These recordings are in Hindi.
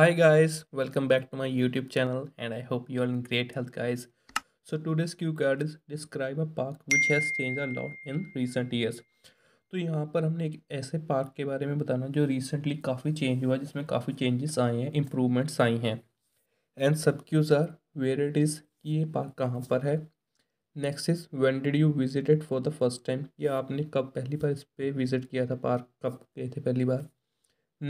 hi guys welcome back to my youtube channel and i hope you are in great health guys so today's cue card is describe a park which has changed a lot in recent years तो यहाँ पर हमने एक ऐसे पार्क के बारे में बताना जो रिसेंटली काफ़ी चेंज हुआ जिसमें काफ़ी चेंजेस आए हैं इम्प्रूवमेंट्स आई हैं and sub cues are where it is कि ये पार्क कहाँ पर है next is when did you visited for the first time कि आपने कब पहली बार इस पर विज़िट किया था पार्क कब गए थे पहली बार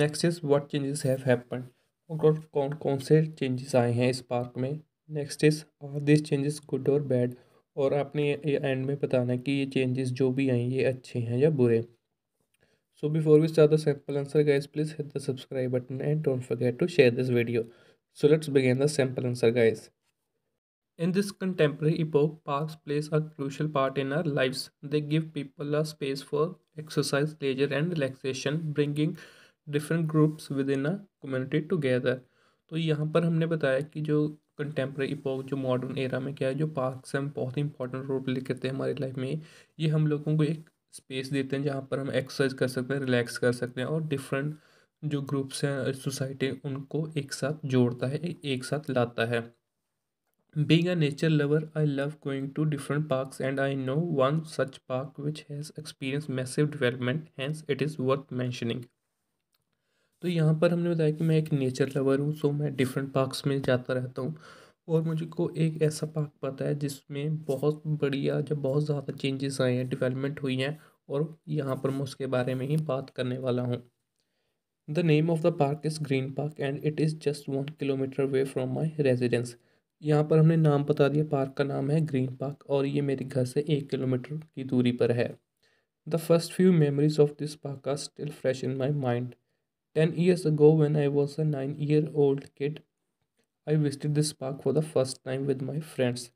next is what changes have happen और कौन कौन से चेंजेस आए हैं इस पार्क में next is are this changes good और बैड और आपने एंड में बताना है कि ये चेंजेस जो भी आए ये अच्छे हैं या बुरे so before we start the sample answer guys please hit the subscribe button and don't forget to share this video so let's begin the sample answer guys in this contemporary epoch parks place a crucial part in our lives they give people a space for exercise leisure and relaxation bringing different groups within a community together तो यहाँ पर हमने बताया कि जो कंटेम्प्रेरी इपोक जो मॉडर्न एरा में क्या है जो पार्क्स हम बहुत ही इंपॉर्टेंट रोल प्ले करते हैं हमारी लाइफ में ये हम लोगों को एक स्पेस देते हैं जहाँ पर हम एक्सरसाइज कर सकते हैं रिलैक्स कर सकते हैं और डिफरेंट जो ग्रुप्स हैं सोसाइटी उनको एक साथ जोड़ता है एक साथ लाता है being a nature lover I love going to different park and I know one such park which has experience massive development hence it is worth mentioning तो यहाँ पर हमने बताया कि मैं एक नेचर लवर हूँ सो मैं डिफरेंट पार्क्स में जाता रहता हूँ और मुझे को एक ऐसा पार्क पता है जिसमें बहुत बढ़िया जब बहुत ज़्यादा चेंजेस आए हैं डेवलपमेंट हुई हैं और यहाँ पर मैं उसके बारे में ही बात करने वाला हूँ the name of the park is green park and it is just one kilometre away from my residence यहाँ पर हमने नाम बता दिया पार्क का नाम है ग्रीन पार्क और ये मेरे घर से एक किलोमीटर की दूरी पर है the first few memories of this park are still fresh in my mind 10 years ago, when I was a 9 year old kid, I visited this park for the first time with my friends.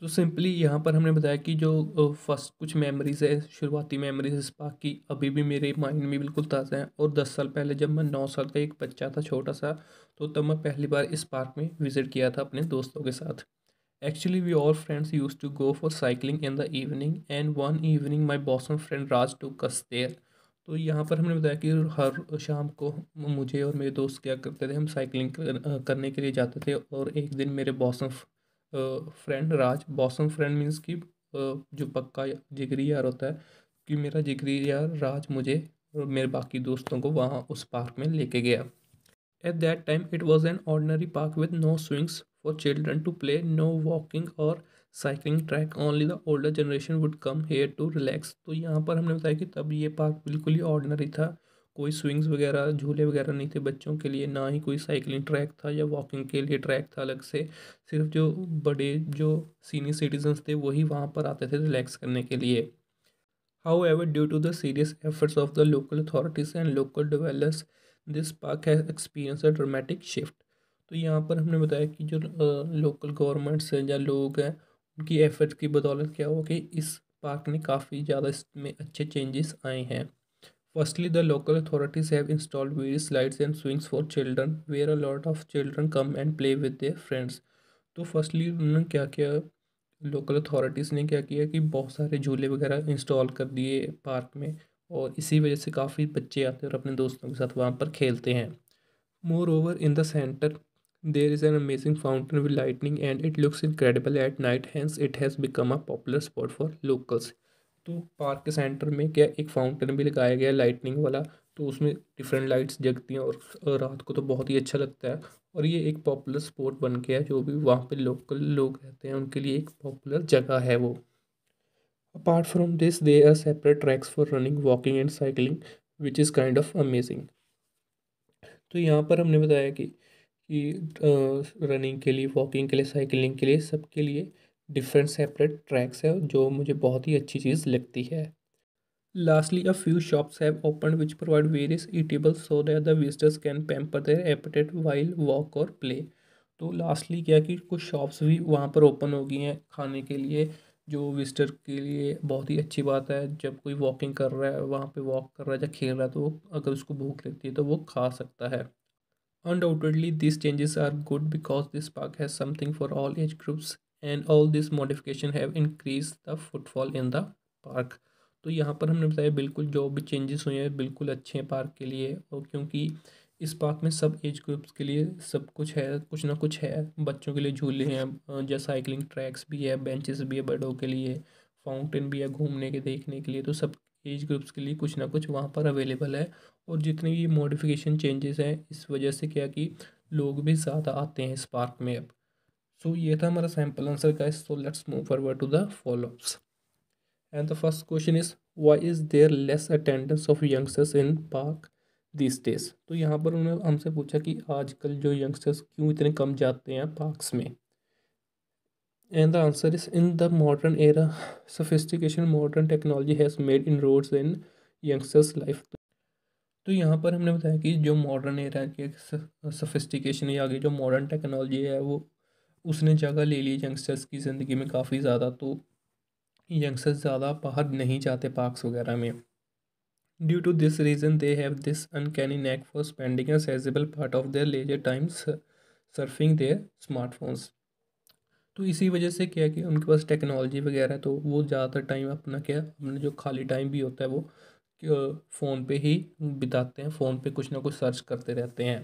तो सिंपली यहाँ पर हमने बताया कि जो फर्स्ट कुछ मेमोरीज़ है शुरुआती मेमोरीज इस पार्क की अभी भी मेरे माइंड में बिल्कुल ताज़ा हैं और दस साल पहले जब मैं नौ साल का एक बच्चा था छोटा सा तो तब मैं पहली बार इस पार्क में विज़िट किया था अपने दोस्तों के साथ actually we all friends use to go for cycling in the evening and one evening my bosom friend Raj took us तो यहाँ पर हमने बताया कि हर शाम को मुझे और मेरे दोस्त क्या करते थे हम साइकिलिंग करने के लिए जाते थे और एक दिन मेरे bosom friend Raj bosom friend means कि जो पक्का जिगरी यार होता है कि मेरा जिगरी यार राज मुझे और मेरे बाकी दोस्तों को वहाँ उस पार्क में लेके गया at that time it was an ordinary park with no swings for children to play no walking or cycling track only the older generation would come here to relax तो यहाँ पर हमने बताया कि तब ये पार्क बिल्कुल ही ऑर्डनरी था कोई स्विंग्स वगैरह झूले वगैरह नहीं थे बच्चों के लिए ना ही कोई साइकिलिंग ट्रैक था या वॉकिंग के लिए ट्रैक था अलग से सिर्फ जो बड़े जो सीनियर सिटीजन्स थे वही वहाँ पर आते थे रिलैक्स करने के लिए however due to the serious efforts of the local authorities and local developers this park has experience a dramatic shift तो यहाँ पर हमने बताया कि जो लोकल गवर्नमेंट्स हैं या लोग हैं उनकी एफर्ट की बदौलत क्या हुआ कि इस पार्क में काफ़ी ज़्यादा इसमें अच्छे चेंजेस आए हैं firstly the local authorities have installed various slides and swings for children where a lot of children come and play with their friends तो फर्स्टली उन्होंने क्या किया लोकल अथॉरिटीज़ ने क्या किया कि बहुत सारे झूले वगैरह इंस्टॉल कर दिए पार्क में और इसी वजह से काफ़ी बच्चे आते हैं और अपने दोस्तों के साथ वहाँ पर खेलते हैं moreover in the centre There is an amazing fountain with lightning and it looks incredible at night hence it has become a popular spot for locals तो पार्क के सेंटर में क्या एक फाउंटेन भी लगाया गया लाइटनिंग वाला तो उसमें डिफरेंट लाइट्स जगती हैं और रात को तो बहुत ही अच्छा लगता है और ये एक पॉपुलर स्पॉट बन गया है जो भी वहाँ पे लोकल लोग रहते हैं उनके लिए एक पॉपुलर जगह है वो apart from this they are separate tracks for running walking and cycling which is kind of amazing तो यहाँ पर हमने बताया कि कि रनिंग के लिए वॉकिंग के लिए साइकिलिंग के लिए सबके लिए डिफरेंट सेपरेट ट्रैक्स है जो मुझे बहुत ही अच्छी चीज़ लगती है lastly a few shops have open which provide various eatables so that the visitors can pamper their appetite while walk और प्ले तो लास्टली क्या कि कुछ शॉप्स भी वहाँ पर ओपन हो गई हैं खाने के लिए जो विजिटर के लिए बहुत ही अच्छी बात है जब कोई वॉकिंग कर रहा है वहाँ पे वॉक कर रहा है या खेल रहा है तो वो अगर उसको भूख लगती है तो वो खा सकता है Undoubtedly, these changes are good because this park has something for all age groups and all this modification have increased the footfall in the park. तो यहाँ पर हमने बताया बिल्कुल जो भी चेंजेस हुए हैं बिल्कुल अच्छे हैं पार्क के लिए और क्योंकि इस पार्क में सब एज ग्रुप्स के लिए सब कुछ है कुछ ना कुछ है बच्चों के लिए झूले हैं जैसे साइकिलिंग ट्रैक्स भी है बेंचेस भी है बड़ों के लिए फाउंटेन भी है घूमने के देखने के लिए तो सब एज ग्रुप्स के लिए कुछ ना कुछ वहाँ पर अवेलेबल है और जितने भी मॉडिफिकेशन चेंजेस हैं इस वजह से क्या कि लोग भी ज़्यादा आते हैं स्पार्क में अब सो so, ये था हमारा सैम्पल आंसर का so let's move forward to the followups and the first question is why is there less attendance of youngsters in park this days तो यहाँ पर उन्होंने हमसे पूछा कि आजकल जो यंगस्टर्स क्यों इतने कम जाते हैं पार्कस में and the answer is in the modern era era, modern technology has made in inroads in youngsters life तो यहाँ पर हमने बताया कि जो मॉडर्न एरा की सफिस्टिकेशन या आगे जो मॉडर्न टेक्नोलॉजी है वो उसने जगह ले ली यंगस्टर्स की ज़िंदगी में काफ़ी ज़्यादा तो यंगस्टर्स ज़्यादा बाहर नहीं जाते पार्कस वगैरह में due to this reason they have this uncanny knack for spending a sizable part of their leisure times surfing their smartphones तो इसी वजह से क्या है कि उनके पास टेक्नोलॉजी वगैरह तो वो ज़्यादातर टाइम अपना क्या अपने जो खाली टाइम भी होता है वो फ़ोन पे ही बिताते हैं फ़ोन पे कुछ ना कुछ सर्च करते रहते हैं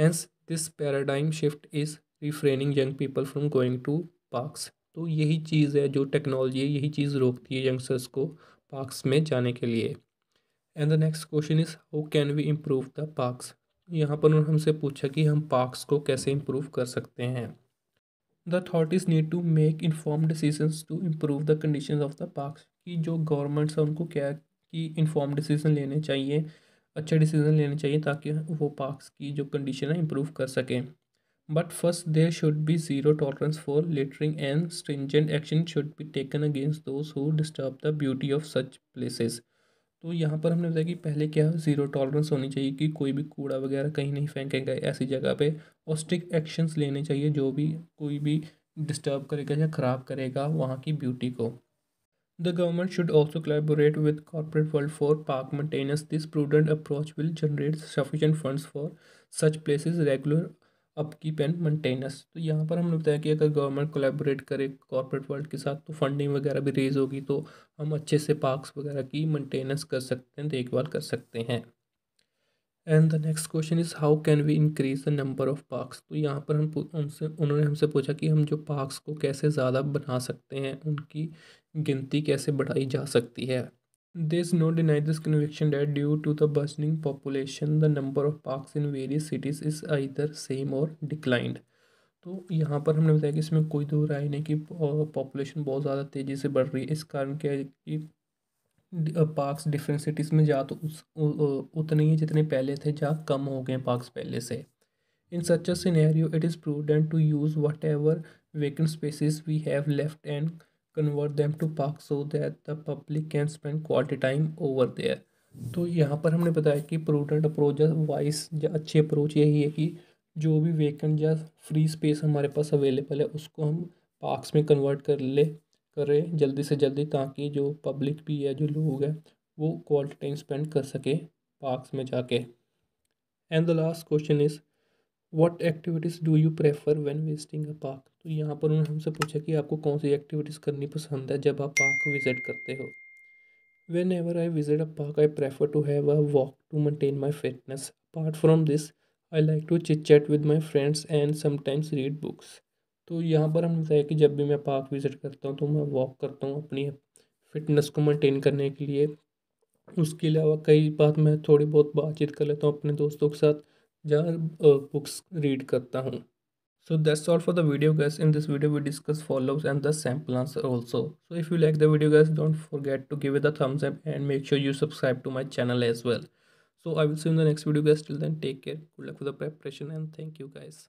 hence this paradigm shift is refraining young people from going to parks तो यही चीज़ है जो टेक्नोलॉजी है यही चीज़ रोकती है यंगस्टर्स को पार्कस में जाने के लिए and the next question is how can we improve the parks यहाँ पर उन्होंने हमसे पूछा कि हम पार्कस को कैसे इम्प्रूव कर सकते हैं the authorities need to make inform decision to improve the condition of the park कि जो गवर्नमेंट्स हैं उनको क्या कि इन्फॉर्म डिसीजन लेने चाहिए अच्छे डिसीजन लेने चाहिए ताकि वो पार्कस की जो कंडीशन है इम्प्रूव कर सकें but first there should be zero tolerance for littering and stringent action should be taken against those who disturb the beauty of such places तो यहाँ पर हमने बताया कि पहले क्या ज़ीरो टॉलरेंस होनी चाहिए कि कोई भी कूड़ा वगैरह कहीं नहीं फेंकेगा ऐसी जगह पे और स्ट्रिक्ट एक्शंस लेने चाहिए जो भी कोई भी डिस्टर्ब करेगा या ख़राब करेगा वहाँ की ब्यूटी को the government should also collaborate with corporate world for park maintenance this prudent approach will generate sufficient funds for such places regular up and maintenance तो यहाँ पर हमने बताया कि अगर गवर्नमेंट कोलेबोरेट करे कॉरपोरेट वर्ल्ड के साथ तो फंडिंग वगैरह भी रेज होगी तो हम अच्छे से पार्क्स वगैरह की मेंटेनेंस कर सकते हैं देखभाल कर सकते हैं and the next question is how can we increase the number of parks तो यहाँ पर हम उनसे उन्होंने हमसे पूछा कि हम जो पार्क्स को कैसे ज़्यादा बना सकते हैं उनकी गिनती कैसे बढ़ाई जा सकती है This is no denying this conviction that due to the burgeoning population, the number of parks in various cities is either same or declined. तो यहाँ पर हमने बताया कि इसमें कोई दो तो राय नहीं कि पॉपुलेशन बहुत ज़्यादा तेज़ी से बढ़ रही है इस कारण क्या है कि पार्क्स डिफरेंट सिटीज़ में जा तो उस उतने ही जितने पहले थे जा कम हो गए पार्क्स पहले से in such a scenario it is prudent to use whatever vacant spaces we have left and convert them to park so that the public can spend quality time over there तो यहाँ पर हमने बताया कि प्रोडक्ट अप्रोच या वाइस या अच्छी अप्रोच यही है कि जो भी वेकेंट या फ्री स्पेस हमारे पास अवेलेबल है उसको हम पार्क्स में कन्वर्ट कर ले करें जल्दी से जल्दी ताकि जो पब्लिक भी है जो लोग हैं वो क्वालिटी टाइम स्पेंड कर सके पार्क्स में जाके and the last question is what activities do you prefer when visiting a park तो यहाँ पर उन्होंने हमसे पूछा कि आपको कौन सी एक्टिविटीज़ करनी पसंद है जब आप पार्क विजिट करते हो whenever I visit a park I prefer to have a walk to maintain my fitness apart from this I like to chit chat with my friends and sometimes read books तो यहाँ पर हमने बताया कि जब भी मैं पार्क विज़िट करता हूँ तो मैं वॉक करता हूँ अपनी फिटनेस को मेंटेन करने के लिए उसके अलावा कई बात मैं थोड़ी बहुत बातचीत कर लेता हूँ अपने दोस्तों के साथ जहाँ बुक्स रीड करता हूँ So that's all for the video guys. In this video we discuss follow-ups and the sample answer also. So if you like the video guys don't forget to give it a thumbs up and make sure you subscribe to my channel as well. So I will see you in the next video guys. Till then take care. Good luck with the preparation and thank you guys.